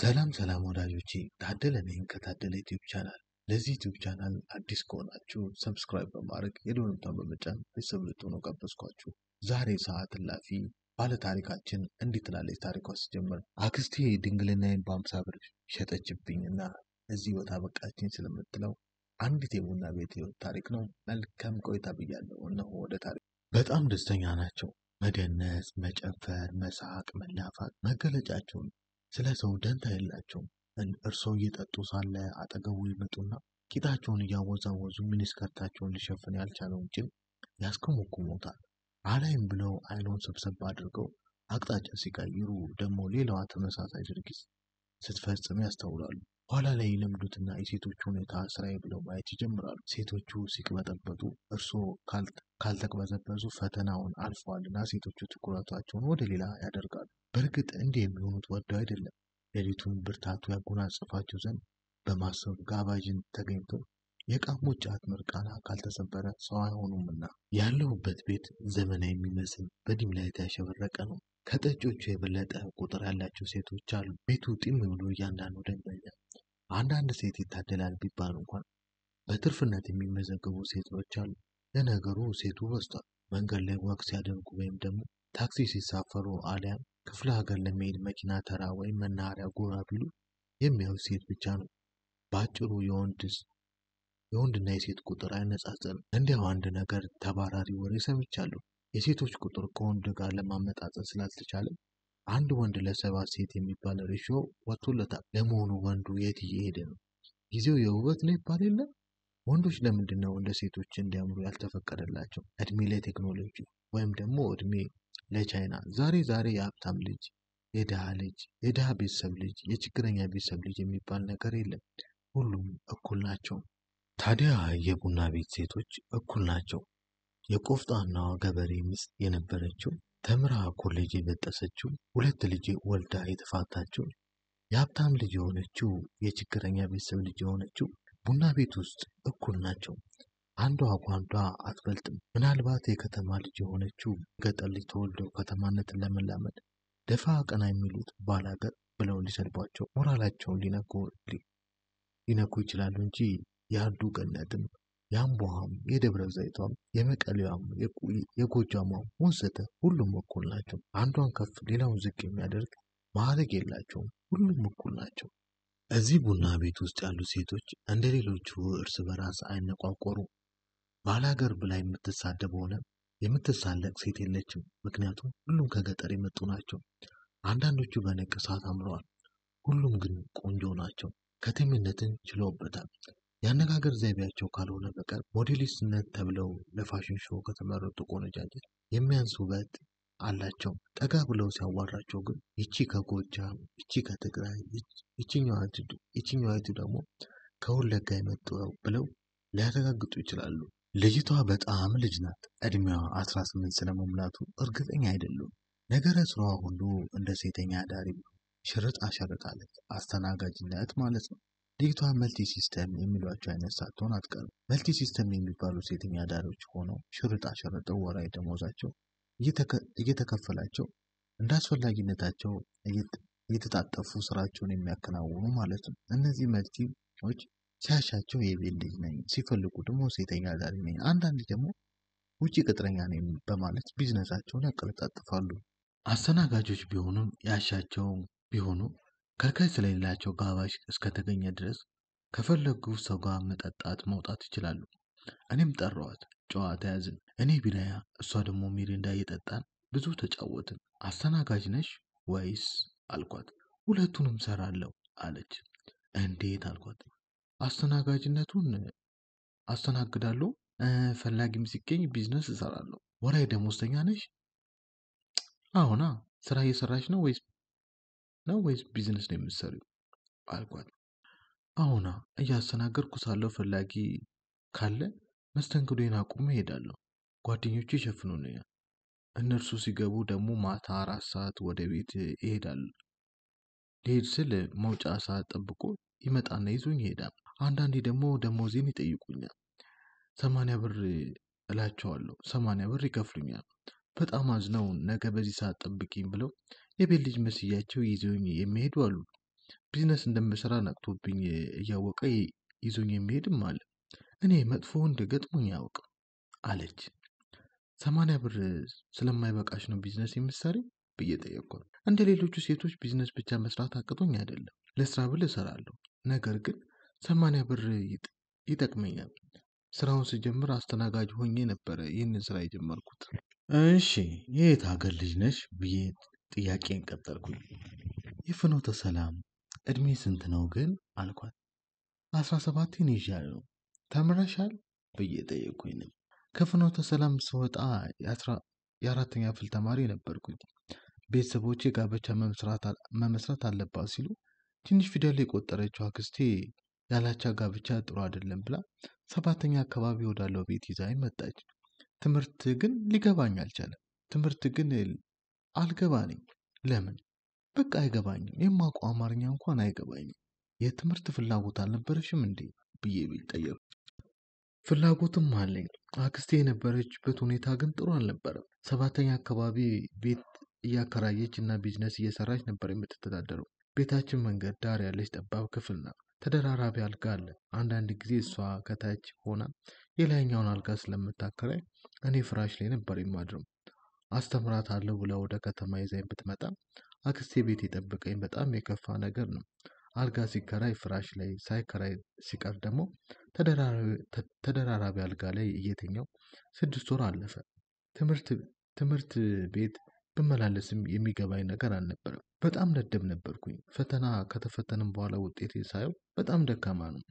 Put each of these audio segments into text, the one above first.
ሰላም ሰላም ወዳጆቼ ታደለ ነኝ ከታደለ ዩቲዩብ ቻናል። ለዚህ ዩቲዩብ ቻናል አዲስ ከሆናችሁ ሰብስክራይብ በማድረግ የደወል በመጫን ቤተሰብ ልትሆኑ ጋበዝኳችሁ። ዛሬ ሰዓት እላፊ ባለ ታሪካችን እንዲህ ትላለች። ታሪኳ ሲጀምር አክስቴ ድንግልናዬን በአምሳ ብር ሸጠችብኝና እዚህ ቦታ በቃችኝ ስለምትለው አንዲት የቡና ቤት ህይወት ታሪክ ነው። መልካም ቆይታ ብያለሁ። እነሆ ወደ ታሪክ። በጣም ደስተኛ ናቸው። መደነስ፣ መጨፈር፣ መሳቅ፣ መላፋት መገለጫቸው ነው። ስለ ሰው ደንታ የላቸውም። እርሶ እየጠጡ ሳለ አጠገቡ ይመጡና ቂጣቸውን እያወዛወዙ ሚኒስከርታቸውን ሊሸፍን ያልቻለውን ጭም ያስከሞኩሞታል። አላይም ብለው አይኑን ሰብሰብ አድርገው አቅጣጫ ሲቀይሩ ደግሞ ሌላዋ ተመሳሳይ ድርጊት ስትፈጽም ያስተውላሉ። ኋላ ላይ ይለምዱትና የሴቶቹ ሁኔታ ስራዬ ብለው ማየት ይጀምራሉ። ሴቶቹ ሲቅበጠበጡ እርስዎ ካልተቅበዘበዙ ፈተናውን አልፈዋልና ሴቶቹ ትኩረቷቸውን ወደ ሌላ ያደርጋሉ። በእርግጥ እንዲህ የሚሆኑት ወደው አይደለም። ሌሊቱን ብርታቱ ያጎናጽፋቸው ዘንድ በማሰብ ጋባዥን ተገኝቶ የቃሞች አጥመር ቃና ካልተሰበረ ሰው አይሆኑምና ያለሁበት ቤት ዘመናዊ የሚመስል በዲም ላይት ያሸበረቀ ነው። ከጠጮቹ የበለጠ ቁጥር ያላቸው ሴቶች አሉ። ቤቱ ጢም ብሎ እያንዳንዱ ደንበኛ አንዳንድ ሴት ይታደላል ቢባል እንኳን በትርፍነት የሚመዘገቡ ሴቶች አሉ። ለነገሩ ሴቱ በዝቷል። መንገድ ላይ ዋክስ ሲያደርጉ ወይም ደግሞ ታክሲ ሲሳፈሩ አሊያም ክፍለ ሀገር ለመሄድ መኪና ተራ ወይም መናኸሪያ ጎራ ቢሉ የሚያዩት ሴት ብቻ ነው። በአጭሩ የወንድና የሴት ቁጥር አይነጻጸርም። እንዲያው አንድ ነገር ተባራሪ ወሬ ሰምቻለሁ። የሴቶች ቁጥር ከወንድ ጋር ለማመጣጠን ስላልተቻለ አንድ ወንድ ለሰባት ሴት የሚባል ሬሾ ወጥቶለታል። ለመሆኑ ወንዱ የት እየሄደ ነው? ጊዜው የውበት ነው ይባል የለ? ወንዶች ለምንድን ነው እንደ ሴቶች እንዲያምሩ ያልተፈቀደላቸው? እድሜ ላይ ቴክኖሎጂ ወይም ደግሞ እድሜ ለቻይና ዛሬ ዛሬ የሀብታም ልጅ የድሃ ልጅ የድሃ ቤተሰብ ልጅ የችግረኛ ቤተሰብ ልጅ የሚባል ነገር የለም። ሁሉም እኩል ናቸው። ታዲያ የቡና ቤት ሴቶች እኩል ናቸው። የቆፍጣናዋ ገበሬ ሚስት የነበረችው ተምራ ኮሌጅ የበጠሰችው ሁለት ልጅ ወልዳ የተፋታችው የሀብታም ልጅ የሆነችው የችግረኛ ቤተሰብ ልጅ የሆነችው ቡና ቤት ውስጥ እኩል ናቸው። አንዷ ጓንዷ አትበልጥም። ምናልባት የከተማ ልጅ የሆነችው ገጠር ልጅ ተወልደው ከተማነትን ለመላመድ ደፋ ቀና የሚሉት ባላገር ብለው ሊሰድቧቸው፣ ሞራላቸውን ሊነኩ ይችላሉ እንጂ የአንዱ ገነትም የአምቦሃም የደብረ ዘይቷም የመቀሌዋም የጎጃሟም ወዘተ ሁሉም እኩል ናቸው። አንዷን ከፍ ሌላውን ዝቅ የሚያደርግ ማዕረግ የላቸውም። ሁሉም እኩል ናቸው። እዚህ ቡና ቤት ውስጥ ያሉ ሴቶች እንደ ሌሎቹ እርስ በራስ አይነቋቆሩም። ባላገር ብላ የምትሳደብ ሆነ የምትሳለቅ ሴት የለችም። ምክንያቱም ሁሉም ከገጠር የመጡ ናቸው። አንዳንዶቹ በንቅሳት አምረዋል። ሁሉም ግን ቆንጆ ናቸው። ከተሜነትን ችለውበታል። የአነጋገር ዘይቤያቸው ካልሆነ በቀር ሞዴሊስትነት ተብለው ለፋሽን ሾው ከተመረጡ ቆነጃጀት የሚያንስ ውበት አላቸው። ጠጋ ብለው ሲያዋራቸው ግን ይቺ ከጎጃም፣ ይቺ ከትግራይ፣ ይችኛዋይቱ ደግሞ ከወለጋ የመጡ ብለው ሊያረጋግጡ ይችላሉ። ልጅቷ በጣም ልጅ ናት። ዕድሜዋ 18 ስለመሙላቱ እርግጠኛ አይደሉም። ነገረ ስራዋ ሁሉ እንደ ሴተኛ አዳሪ ሽርጥ አሸርጣለች። አስተናጋጅነት ማለት ነው። ልጅቷ መልቲ ሲስተም የሚሏቸው አይነት ሳትሆን አትቀርም። መልቲ ሲስተም የሚባሉ ሴተኛ አዳሪዎች ሆነው ሽርጥ አሸርጠው ወራዊ ደሞዛቸው እየተከፈላቸው እንደ አስፈላጊነታቸው እየተጣጠፉ ስራቸውን የሚያከናውኑ ማለት ነው። እነዚህ መልቲዎች ሲያሻቸው የቤት ልጅ ነኝ፣ ሲፈልጉ ደግሞ ሴተኛ አዳሪ ነኝ። አንዳንድ ደግሞ ውጭ ቅጥረኛ ነኝ በማለት ቢዝነሳቸውን ያቀለጣጥፋሉ። አስተናጋጆች ቢሆኑም ያሻቸው ቢሆኑ ከልካይ ስለሌላቸው ጋባዥ እስከተገኘ ድረስ ከፈለጉ ሰው ጋር መጠጣት መውጣት ይችላሉ። እኔም ጠራዋት፣ ጨዋታ ያዝን። እኔ ቢናያ፣ እሷ ደግሞ ሚሪንዳ እየጠጣን ብዙ ተጫወትን። አስተናጋጅ ነሽ ወይስ አልኳት። ሁለቱንም ሰራለሁ አለች። እንዴት አልኳት። አስተናጋጅነቱን አስተናግዳለሁ። ፈላጊም ሲገኝ ቢዝነስ እሰራለሁ። ወርሃዊ ደሞዝተኛ ነሽ? አሁና ስራ እየሰራሽ ነው ወይስ ነው ወይስ ቢዝነስ ነው የምትሰሪው? አልኳት። አሁና እያስተናገድኩ ሳለሁ ፈላጊ ካለ መስተንግዶዬን አቁሜ እሄዳለሁ። ጓደኞቼ ይሸፍኑኛል። እነርሱ ሲገቡ ደግሞ ማታ አራት ሰዓት ወደ ቤት ይሄዳል። ሊሄድ ስል መውጫ ሰዓት ጠብቆ ይመጣና ይዞኝ ይሄዳል። አንዳንዴ ደግሞ ደሞዜን ይጠይቁኛል። ሰማንያ ብር እላቸዋለሁ ሰማንያ ብር ይከፍሉኛል። በጣም አዝነው ነገ በዚህ ሰዓት ጠብቅኝ ብለው የቤት ልጅ መስያቸው ይዘውኝ የሚሄዱ አሉ። ቢዝነስ እንደምሰራ ነቅቶብኝ እያወቀ ይዞኝ የሚሄድም አለ። እኔ መጥፎ ወንድ ገጥሞኝ አያውቅም። አለች ሰማንያ ብር ስለማይበቃሽ ነው ቢዝነስ የምትሰሪው ብዬ እንደ ሌሎቹ ሴቶች ቢዝነስ ብቻ መስራት አቅቶኝ አይደለም ለስራ ብል እሰራለሁ ነገር ግን ሰማንያ ብር ይጠቅመኛል። ስራውን ስጀምር አስተናጋጅ ሆኜ ነበረ ይህንን ስራ የጀመርኩት። እሺ የት ሀገር ልጅ ነሽ ብዬ ጥያቄን ቀጠልኩኝ። የፍኖተ ሰላም እድሜ ስንት ነው ግን አልኳት። አስራ ሰባቴን ይዣለሁ ተምረሻል ብዬ ጠየቅኩኝ። ከፍኖተ ሰላም ስወጣ የአራተኛ ክፍል ተማሪ ነበርኩኝ። ቤተሰቦቼ ጋብቻ መመስራት አለባት ሲሉ ትንሽ ፊደል የቆጠረችው አክስቴ ያላቻ ጋብቻ ጥሩ አይደለም ብላ ሰባተኛ አካባቢ ወዳለው ቤት ይዛኝ መጣች። ትምህርት ግን ሊገባኝ አልቻለም። ትምህርት ግን አልገባኝ። ለምን በቃ አይገባኝም። የማውቀው አማርኛ እንኳን አይገባኝም። የትምህርት ፍላጎት አልነበረሽም እንዴ ብዬ ቢጠየቁ ፍላጎትም አለኝ። አክስቴ የነበረችበት ሁኔታ ግን ጥሩ አልነበረም። ሰባተኛ አካባቢ ቤት እያከራየች እና ቢዝነስ እየሰራች ነበር የምትተዳደረው። ቤታችን መንገድ ዳር ያለች ጠባብ ክፍል ናት። ተደራራቢ አልጋ አለ። አንዳንድ ጊዜ እሷ ከታች ሆና የላይኛውን አልጋ ስለምታከራይ እኔ ፍራሽ ላይ ነበር የማድረው። አለው ብላ ወደ ከተማ ይዛኝ ብትመጣ አክስቴ ቤት የጠበቀኝ በጣም የከፋ ነገር ነው። አልጋ ሲከራይ ፍራሽ ላይ ሳይከራይ ሲቀር ደግሞ ተደራራቢ አልጋ ላይ እየተኛው ስድስት ወር አለፈ። ትምህርት ቤት ብመላለስም የሚገባኝ ነገር አልነበረም። በጣም ደደብ ነበርኩኝ። ፈተና ከተፈተንም በኋላ ውጤት ሳየው በጣም ደካማ ነው።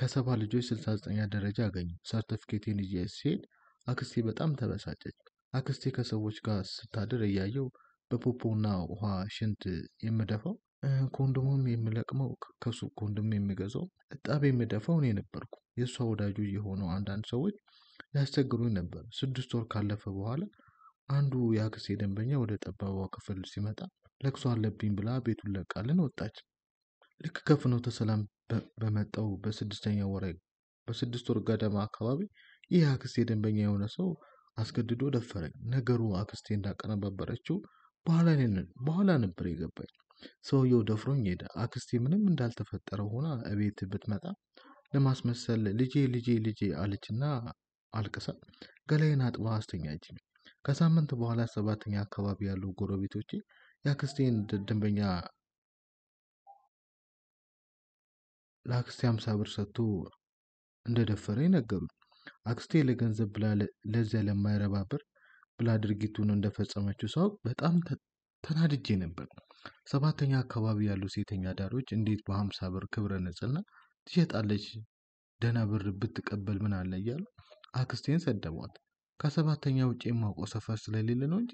ከሰባ ልጆች 69ኛ ደረጃ አገኙ። ሰርተፍኬቴን ይዤ ሲሄድ አክስቴ በጣም ተበሳጨች። አክስቴ ከሰዎች ጋር ስታድር እያየው በፖፖና ውሃ ሽንት የምደፋው ኮንዶሙም የምለቅመው ከሱ ኮንዶም የሚገዛው እጣብ የምደፋው እኔ ነበርኩ። የእሷ ወዳጁ የሆነው አንዳንድ ሰዎች ያስቸግሩኝ ነበር። ስድስት ወር ካለፈ በኋላ አንዱ የአክስቴ ደንበኛ ወደ ጠባቧ ክፍል ሲመጣ ለቅሶ አለብኝ ብላ ቤቱን ለቃልን ወጣች። ልክ ከፍኖተ ሰላም በመጣው በስድስተኛ ወር በስድስት ወር ገደማ አካባቢ ይህ አክስቴ ደንበኛ የሆነ ሰው አስገድዶ ደፈረኝ። ነገሩ አክስቴ እንዳቀነባበረችው በኋላ ነበር የገባኝ። ሰውየው ደፍሮኝ ሄደ። አክስቴ ምንም እንዳልተፈጠረ ሆና እቤት ብትመጣ ለማስመሰል ልጄ ልጄ ልጄ አለችና አልቅሳ ገላይን አጥባ አስተኛችኝ። ከሳምንት በኋላ ሰባተኛ አካባቢ ያሉ ጎረቤቶቼ የአክስቴን ደንበኛ ለአክስቴ አምሳ ብር ሰጥቶ እንደደፈረ ነገሩኝ። አክስቴ ለገንዘብ ብላ ለዚያ ለማይረባ ብር ብላ ድርጊቱን እንደፈጸመችው ሳውቅ በጣም ተናድጄ ነበር። ሰባተኛ አካባቢ ያሉ ሴተኛ አዳሪዎች እንዴት በሀምሳ ብር ክብረ ንጽህና ትሸጣለች? ደህና ብር ብትቀበል ምን አለ እያሉ አክስቴን ሰደቧት። ከሰባተኛ ውጭ የማውቀው ሰፈር ስለሌለ ነው እንጂ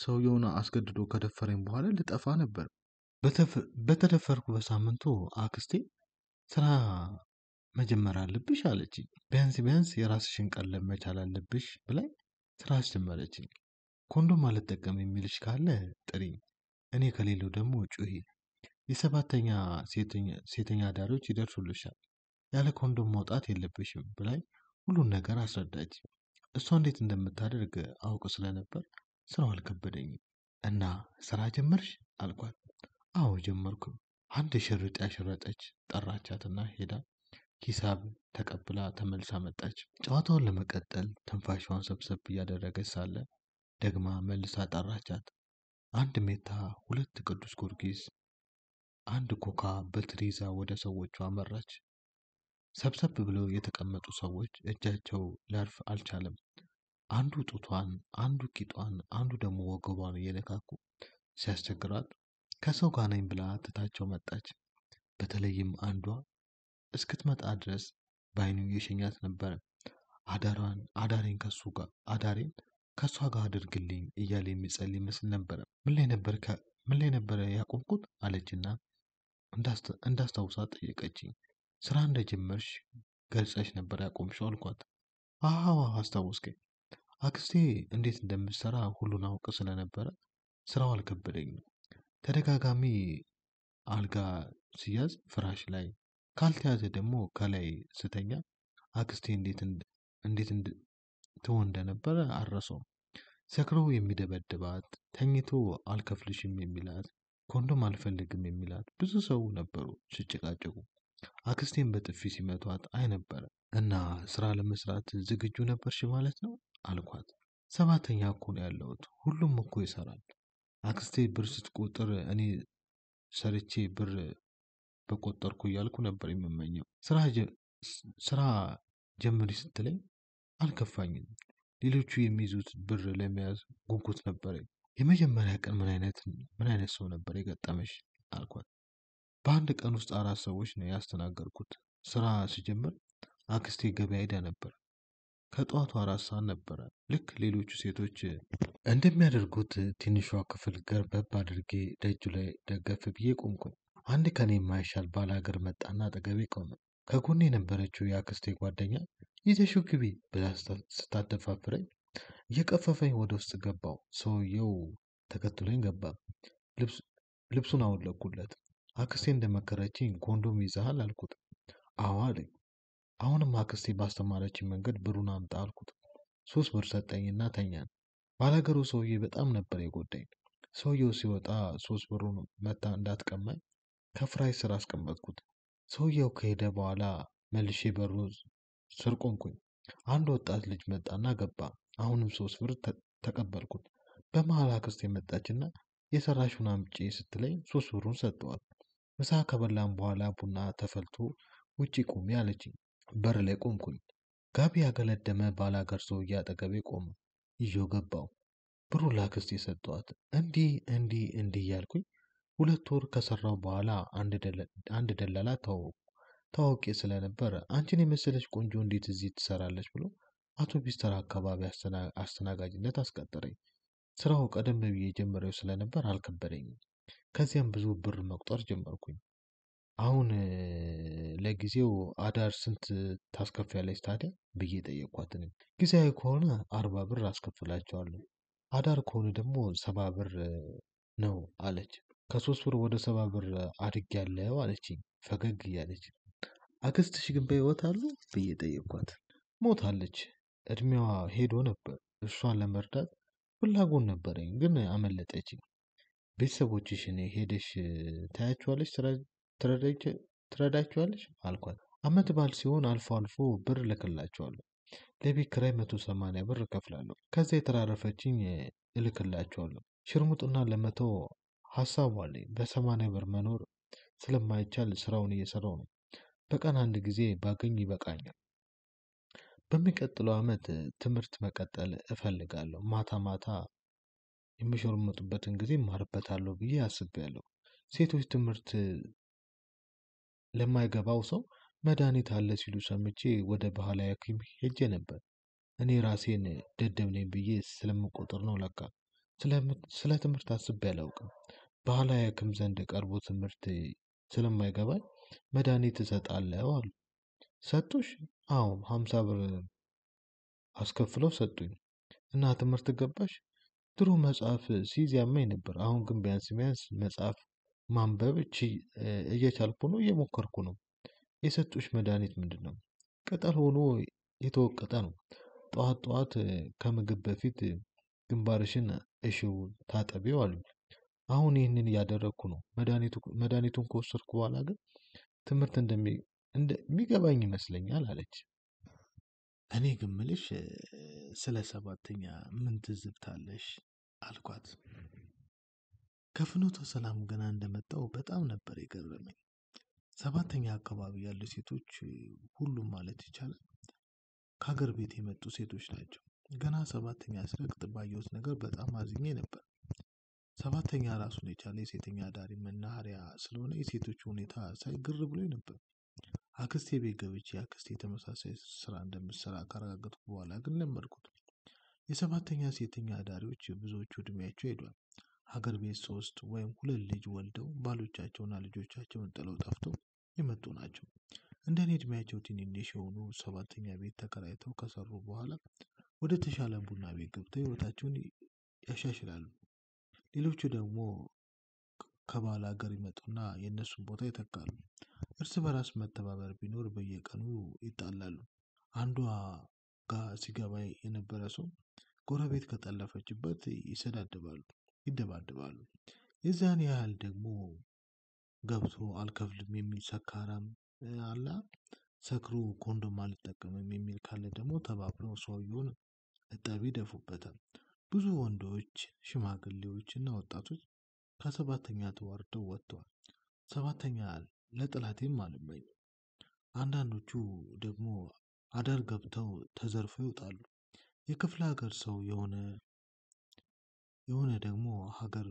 ሰውየውን አስገድዶ ከደፈረኝ በኋላ ልጠፋ ነበር። በተደፈርኩ በሳምንቱ አክስቴ ስራ መጀመር አለብሽ አለች። ቢያንስ ቢያንስ የራስሽን ቀለብ መቻል አለብሽ ብላይ ስራ አስጀመረች። ኮንዶም አልጠቀም የሚልሽ ካለ ጥሪ፣ እኔ ከሌለው ደግሞ ጩሂ። የሰባተኛ ሴተኛ አዳሪዎች ይደርሱልሻል፣ ያለ ኮንዶም መውጣት የለብሽም ብላይ ሁሉን ነገር አስረዳች። እሷ እንዴት እንደምታደርግ አውቅ ስለነበር ስራው አልከበደኝም እና ስራ ጀመርሽ አልኳት። አዎ ጀመርኩ። አንድ ሽርጥ ያሸረጠች ጠራቻትና ሄዳ ሂሳብ ተቀብላ ተመልሳ መጣች። ጨዋታውን ለመቀጠል ትንፋሿን ሰብሰብ እያደረገች ሳለ ደግማ መልሳ ጠራቻት። አንድ ሜታ፣ ሁለት ቅዱስ ጊዮርጊስ፣ አንድ ኮካ በትሪ ይዛ ወደ ሰዎቹ አመራች። ሰብሰብ ብለው የተቀመጡ ሰዎች እጃቸው ሊያርፍ አልቻለም። አንዱ ጡቷን አንዱ ቂጧን አንዱ ደግሞ ወገቧን እየነካኩ ሲያስቸግሯት ከሰው ጋር ነኝ ብላ ትታቸው መጣች። በተለይም አንዷ እስክትመጣ ድረስ በአይኑ እየሸኛት ነበረ። አዳሯን አዳሬን ከሱ ጋር አዳሬን ከእሷ ጋር አድርግልኝ እያለ የሚጸል ይመስል ነበረ። ምን ላይ ነበረ ያቆምኩት አለችና እንዳስታውሳ ጠየቀችኝ። ስራ እንደጀመርሽ ገልጸሽ ነበር ያቆምሽው አልኳት። አዎ አስታወስከኝ። አክስቴ እንዴት እንደምትሰራ ሁሉን አውቅ ስለነበረ ስራው አልከበደኝም። ተደጋጋሚ አልጋ ሲያዝ ፍራሽ ላይ ካልተያዘ ደግሞ ከላይ ስተኛ አክስቴ እንዴት እንዴት ትሆን እንደነበረ አረሰው ሰክረው የሚደበድባት፣ ተኝቶ አልከፍልሽም የሚላት፣ ኮንዶም አልፈልግም የሚላት ብዙ ሰው ነበሩ ሲጨቃጨቁ። አክስቴን በጥፊ ሲመቷት አይ ነበረ እና ስራ ለመስራት ዝግጁ ነበርሽ ማለት ነው አልኳት። ሰባተኛ እኮ ነው ያለሁት። ሁሉም እኮ ይሰራል። አክስቴ ብር ስትቆጥር እኔ ሰርቼ ብር በቆጠርኩ እያልኩ ነበር የምመኘው። ስራ ጀምሪ ስትለኝ አልከፋኝም። ሌሎቹ የሚይዙት ብር ለመያዝ ጉጉት ነበረኝ። የመጀመሪያ ቀን ምን አይነት ምን አይነት ሰው ነበር የገጠመሽ? አልኳት። በአንድ ቀን ውስጥ አራት ሰዎች ነው ያስተናገርኩት። ስራ ሲጀምር አክስቴ ገበያ ሄዳ ነበር። ከጠዋቱ አራት ሰዓት ነበረ። ልክ ሌሎቹ ሴቶች እንደሚያደርጉት ትንሿ ክፍል ገርበብ አድርጌ ደጁ ላይ ደገፍ ብዬ ቆምኩኝ። አንድ ከኔ የማይሻል ባላገር መጣና አጠገቤ ቆመ። ከጎኔ የነበረችው የአክስቴ ጓደኛ ይዘሽው ግቢ ብላ ስታደፋፍረኝ እየቀፈፈኝ ወደ ውስጥ ገባው። ሰውየው ተከትሎኝ ገባ። ልብሱን አወለቅኩለት። አክስቴ እንደመከረችኝ ኮንዶም ይዘሃል አልኩት። አዋ አለኝ። አሁንም አክስቴ ባስተማረችኝ መንገድ ብሩን አምጣ አልኩት። ሶስት ብር ሰጠኝና ተኛን። ባላገሩ ሰውዬ በጣም ነበር የጎዳኝ። ሰውየው ሲወጣ ሶስት ብሩን መታ እንዳትቀማኝ ከፍራሽ ስር አስቀመጥኩት። ሰውየው ከሄደ በኋላ መልሼ በሩ ስር ቆምኩኝ። አንድ ወጣት ልጅ መጣና ገባ። አሁንም ሶስት ብር ተቀበልኩት። በመሀል አክስቴ መጣችና የሰራሹን አምጪ ስትለኝ ሶስት ብሩን ሰጠዋት። ምሳ ከበላም በኋላ ቡና ተፈልቶ ውጪ ቁሚ አለችኝ። በር ላይ ቆምኩኝ። ጋቢ ያገለደመ ባላገር ሰውዬ አጠገቤ ቆመ። ይዤው ገባው። ብሩ ላክስቴ ሰጠዋት። እንዲህ እንዲህ እንዲህ እያልኩኝ ሁለት ወር ከሰራው በኋላ አንድ ደላላ ተዋወቁ። ታዋቂ ስለነበረ አንቺን የመሰለች ቆንጆ እንዴት እዚህ ትሰራለች ብሎ አቶ ተራ አካባቢ አስተናጋጅነት አስቀጠረኝ። ስራው ቀደም ብዬ የጀመረው ስለነበር አልከበደኝም። ከዚያም ብዙ ብር መቁጠር ጀመርኩኝ። አሁን ለጊዜው አዳር ስንት ታስከፍያለሽ ታዲያ ብዬ ጠየቅኳት። ጊዜያዊ ከሆነ አርባ ብር አስከፍላቸዋለሁ አዳር ከሆነ ደግሞ ሰባ ብር ነው አለች። ከሶስት ብር ወደ ሰባ ብር አድጌያለሁ አለችኝ ፈገግ እያለች። አክስትሽ ግን በህይወት አሉ ብዬ ጠየቅኳት። ሞታለች እድሜዋ ሄዶ ነበር እሷን ለመርዳት ፍላጎን ነበረኝ ግን አመለጠችኝ። ቤተሰቦችሽን ሄደሽ ስራ ትረዳቸዋለች አልኳት አመት በዓል ሲሆን አልፎ አልፎ ብር እልክላቸዋለሁ ለቤት ኪራይ መቶ ሰማንያ ብር እከፍላለሁ ከዚ የተራረፈችኝ እልክላቸዋለሁ ሽርሙጥና ለመተው ሀሳቡ አለኝ በሰማንያ ብር መኖር ስለማይቻል ስራውን እየሰራው ነው በቀን አንድ ጊዜ ባገኝ ይበቃኛል በሚቀጥለው አመት ትምህርት መቀጠል እፈልጋለሁ ማታ ማታ የምሾርምጡበትን ጊዜ እማርበታለሁ ብዬ አስቤያለሁ ሴቶች ትምህርት ለማይገባው ሰው መድኃኒት አለ ሲሉ ሰምቼ ወደ ባህላዊ ሐኪም ሄጄ ነበር። እኔ ራሴን ደደብ ነኝ ብዬ ስለምቆጥር ነው ለካ። ስለ ትምህርት አስቤ አላውቅም። ባህላዊ ሐኪም ዘንድ ቀርቦ ትምህርት ስለማይገባኝ መድኃኒት እሰጣለሁ አሉ። ሰጡሽ? አዎ ሀምሳ ብር አስከፍለው ሰጡኝ። እና ትምህርት ገባሽ? ድሮ መጽሐፍ ሲዝ ያመኝ ነበር። አሁን ግን ቢያንስ ቢያንስ መጽሐፍ ማንበብ እየቻልኩ ነው እየሞከርኩ ነው። የሰጡሽ ምንድን ምንድነው? ቅጠል ሆኖ የተወቀጠ ነው። ጠዋት ጠዋት ከምግብ በፊት ግንባርሽን እሺው ታጠቢው አሉኝ። አሁን ይህንን እያደረኩ ነው። መድኃኒቱን መድሃኒቱን ከወሰድኩ በኋላ ግን ትምህርት እንደሚገባኝ ይመስለኛል አለች። እኔ ግምልሽ ስለ ሰባተኛ ምን ትዝብታለሽ? አልኳት ከፍኖተ ሰላም ገና እንደመጣው በጣም ነበር የገረመኝ። ሰባተኛ አካባቢ ያሉ ሴቶች ሁሉም ማለት ይቻላል ከሀገር ቤት የመጡ ሴቶች ናቸው። ገና ሰባተኛ ስረግጥ ባየሁት ነገር በጣም አዝኜ ነበር። ሰባተኛ ራሱን የቻለ የሴተኛ አዳሪ መናኸሪያ ስለሆነ የሴቶቹ ሁኔታ ሳይግር ብሎ ነበር። አክስቴ ቤት ገብቼ አክስቴ ተመሳሳይ ስራ እንደምትሰራ ካረጋገጥኩ በኋላ ግን ለመድኩት። የሰባተኛ ሴተኛ አዳሪዎች ብዙዎቹ እድሜያቸው ሄዷል። ሀገር ቤት ሶስት ወይም ሁለት ልጅ ወልደው ባሎቻቸውና ልጆቻቸውን ጥለው ጠፍተው የመጡ ናቸው። እንደኔ እድሜያቸው ትንንሽ የሆኑ ሰባተኛ ቤት ተከራይተው ከሰሩ በኋላ ወደ ተሻለ ቡና ቤት ገብተው ህይወታቸውን ያሻሽላሉ። ሌሎቹ ደግሞ ከባለ ሀገር ይመጡና የእነሱን ቦታ ይተካሉ። እርስ በራስ መተባበር ቢኖር በየቀኑ ይጣላሉ። አንዷ ጋር ሲገባ የነበረ ሰው ጎረቤት ከጠለፈችበት ይሰዳድባሉ። ይደባደባሉ። የዚያን ያህል ደግሞ ገብቶ አልከፍልም የሚል ሰካራም አለ። ሰክሮ ኮንዶም አልጠቀምም የሚል ካለ ደግሞ ተባብረው ሰውየውን እጠብ ይደፉበታል። ብዙ ወንዶች፣ ሽማግሌዎች እና ወጣቶች ከሰባተኛ ተዋርደው ወጥተዋል። ሰባተኛ ለጥላቴም አልመኝም። አንዳንዶቹ ደግሞ አዳር ገብተው ተዘርፈው ይወጣሉ። የክፍለ ሀገር ሰው የሆነ የሆነ ደግሞ ሀገር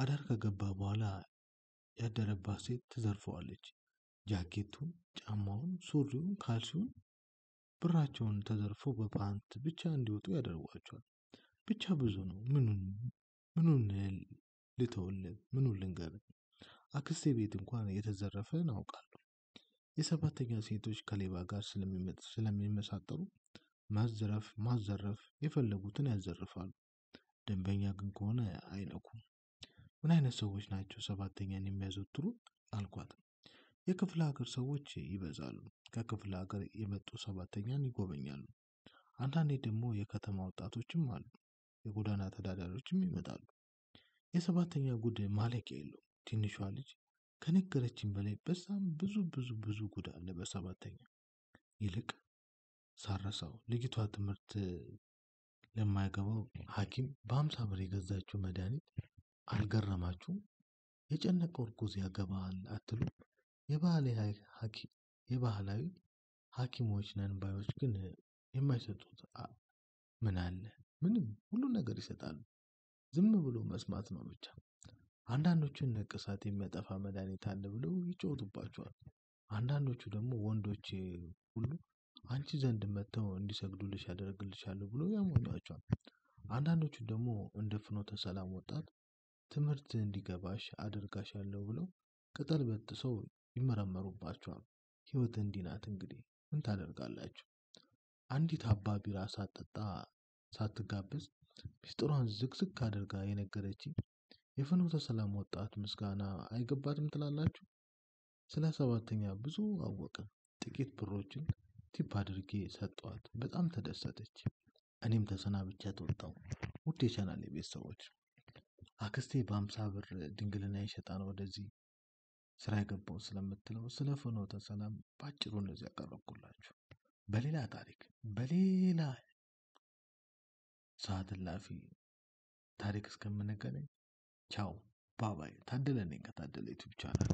አዳር ከገባ በኋላ ያደረባት ሴት ትዘርፈዋለች። ጃኬቱን፣ ጫማውን፣ ሱሪውን፣ ካልሲውን ብራቸውን ተዘርፈው በፓንት ብቻ እንዲወጡ ያደርጓቸዋል። ብቻ ብዙ ነው። ምኑን ምኑን ልተውልን? ምኑን ልንገርም አክስቴ ቤት እንኳን እየተዘረፈ ናውቃለሁ። የሰባተኛ ሴቶች ከሌባ ጋር ስለሚመሳጠሩ ማዘረፍ ማዘረፍ የፈለጉትን ያዘርፋሉ። ደንበኛ ግን ከሆነ አይነኩም። ምን አይነት ሰዎች ናቸው ሰባተኛን የሚያዘወትሩ አልኳት። የክፍለ ሀገር ሰዎች ይበዛሉ። ከክፍለ ሀገር የመጡ ሰባተኛን ይጎበኛሉ። አንዳንዴ ደግሞ የከተማ ወጣቶችም አሉ። የጎዳና ተዳዳሪዎችም ይመጣሉ። የሰባተኛ ጉድ ማለቂያ የለው ትንሿ ልጅ ከነገረችን በላይ በጣም ብዙ ብዙ ብዙ ጉድ አለ በሰባተኛ። ይልቅ ሳረሰው ልጅቷ ትምህርት ለማይገባው ሀኪም በአምሳ ብር የገዛችው መድኃኒት አልገረማችሁም? የጨነቀው እርጉዝ ያገባል አትሉ የባህላዊ ሐኪሞች ነን ባዮች ግን የማይሰጡት ምን አለ? ምንም ሁሉ ነገር ይሰጣሉ። ዝም ብሎ መስማት ነው ብቻ። አንዳንዶቹን ንቅሳት የሚያጠፋ መድኃኒት አለ ብለው ይጮቱባቸዋል። አንዳንዶቹ ደግሞ ወንዶች ሁሉ አንቺ ዘንድ መጥተው እንዲሰግዱልሽ ያደርግልሻል ብሎ ያሞኟቸዋል። አንዳንዶቹ ደግሞ እንደ ፍኖተ ሰላም ወጣት ትምህርት እንዲገባሽ አደርጋሻለሁ ብለው ቅጠል በጥሰው ይመረመሩባቸዋል። ህይወት እንዲናት ናት እንግዲህ ምን ታደርጋላችሁ? አንዲት አባ ቢራ ሳትጠጣ ሳትጋብዝ ሚስጥሯን ዝግዝግ አድርጋ የነገረች የፍኖተ ሰላም ወጣት ምስጋና አይገባትም ትላላችሁ? ስለ ሰባተኛ ብዙ አወቅን። ጥቂት ብሮችን ቲፕ አድርጌ ሰጧት። በጣም ተደሰተች። እኔም ተሰናብቻት ወጣሁ። ውድ የቻናል ቤተሰቦች አክስቴ በአምሳ ብር ድንግልና ሸጣ ወደዚህ ስራ የገባው ስለምትለው ስለ ፍኖተ ሰላም በአጭሩ እንደዚህ ያቀረብኩላችሁ። በሌላ ታሪክ በሌላ ሰዓት እላፊ ታሪክ እስከምንገናኝ ቻው ባባይ። ታደለ ነኝ ከታደለ ዩቱብ ቻናል